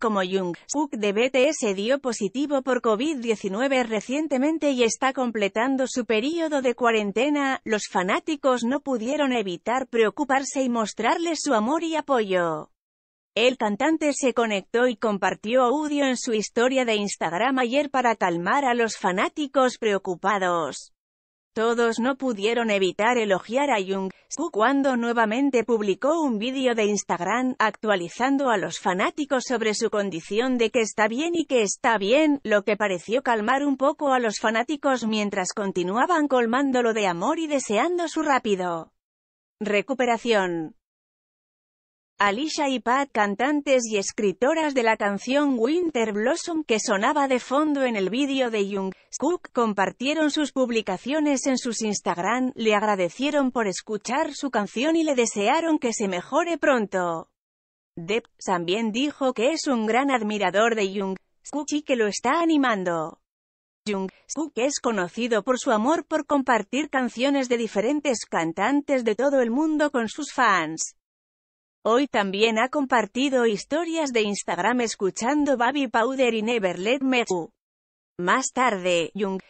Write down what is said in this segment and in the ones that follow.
como Jung Suk de BTS dio positivo por COVID-19 recientemente y está completando su periodo de cuarentena, los fanáticos no pudieron evitar preocuparse y mostrarles su amor y apoyo. El cantante se conectó y compartió audio en su historia de Instagram ayer para calmar a los fanáticos preocupados. Todos no pudieron evitar elogiar a jung su cuando nuevamente publicó un vídeo de Instagram actualizando a los fanáticos sobre su condición de que está bien y que está bien, lo que pareció calmar un poco a los fanáticos mientras continuaban colmándolo de amor y deseando su rápido recuperación. Alicia y Pat, cantantes y escritoras de la canción Winter Blossom que sonaba de fondo en el vídeo de Young Cook, compartieron sus publicaciones en sus Instagram, le agradecieron por escuchar su canción y le desearon que se mejore pronto. Depp también dijo que es un gran admirador de Young Cook y que lo está animando. Jung Suk es conocido por su amor por compartir canciones de diferentes cantantes de todo el mundo con sus fans. Hoy también ha compartido historias de Instagram escuchando Baby Powder y Never Let Me Go. Más tarde, Jung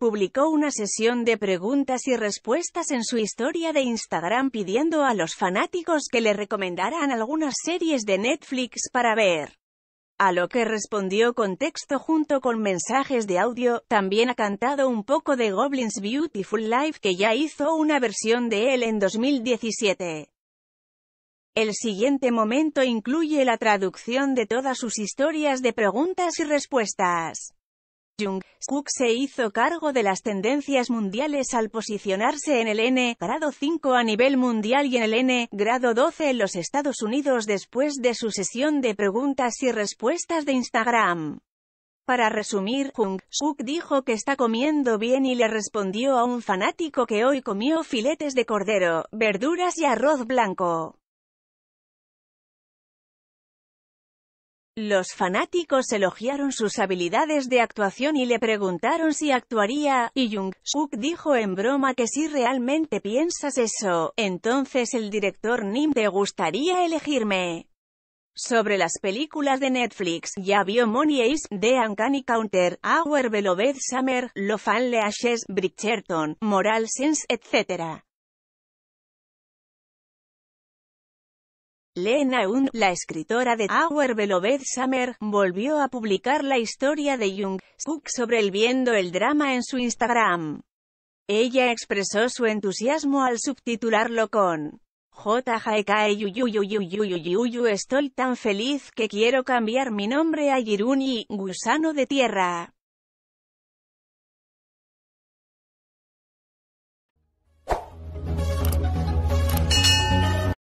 publicó una sesión de preguntas y respuestas en su historia de Instagram pidiendo a los fanáticos que le recomendaran algunas series de Netflix para ver. A lo que respondió con texto junto con mensajes de audio, también ha cantado un poco de Goblin's Beautiful Life que ya hizo una versión de él en 2017. El siguiente momento incluye la traducción de todas sus historias de preguntas y respuestas. Jung Cook se hizo cargo de las tendencias mundiales al posicionarse en el N grado 5 a nivel mundial y en el N grado 12 en los Estados Unidos después de su sesión de preguntas y respuestas de Instagram. Para resumir, Jung Suk dijo que está comiendo bien y le respondió a un fanático que hoy comió filetes de cordero, verduras y arroz blanco. Los fanáticos elogiaron sus habilidades de actuación y le preguntaron si actuaría, y Jung-suk dijo en broma que si realmente piensas eso, entonces el director Nim te gustaría elegirme. Sobre las películas de Netflix, ya vio Money Ace, The Uncanny Counter, Our Beloved Summer, Lo Fan Leashes, Bridgerton, Moral Sense, etc. Lena Un, la escritora de Our Beloved Summer, volvió a publicar la historia de Jung sobre el viendo el drama en su Instagram. Ella expresó su entusiasmo al subtitularlo con JJK Estoy tan feliz que quiero cambiar mi nombre a Giruni, gusano de tierra.